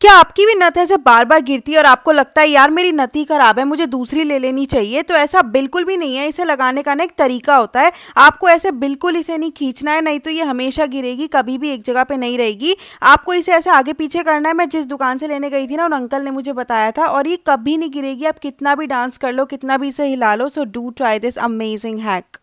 क्या आपकी भी नत ऐसे बार बार गिरती है और आपको लगता है यार मेरी नत ही खराब है मुझे दूसरी ले लेनी चाहिए तो ऐसा बिल्कुल भी नहीं है इसे लगाने का ना एक तरीका होता है आपको ऐसे बिल्कुल इसे नहीं खींचना है नहीं तो ये हमेशा गिरेगी कभी भी एक जगह पे नहीं रहेगी आपको इसे ऐसे आगे पीछे करना है मैं जिस दुकान से लेने गई थी ना उन अंकल ने मुझे बताया था और ये कभी नहीं गिरेगी आप कितना भी डांस कर लो कितना भी इसे हिला लो so do try this amazing hack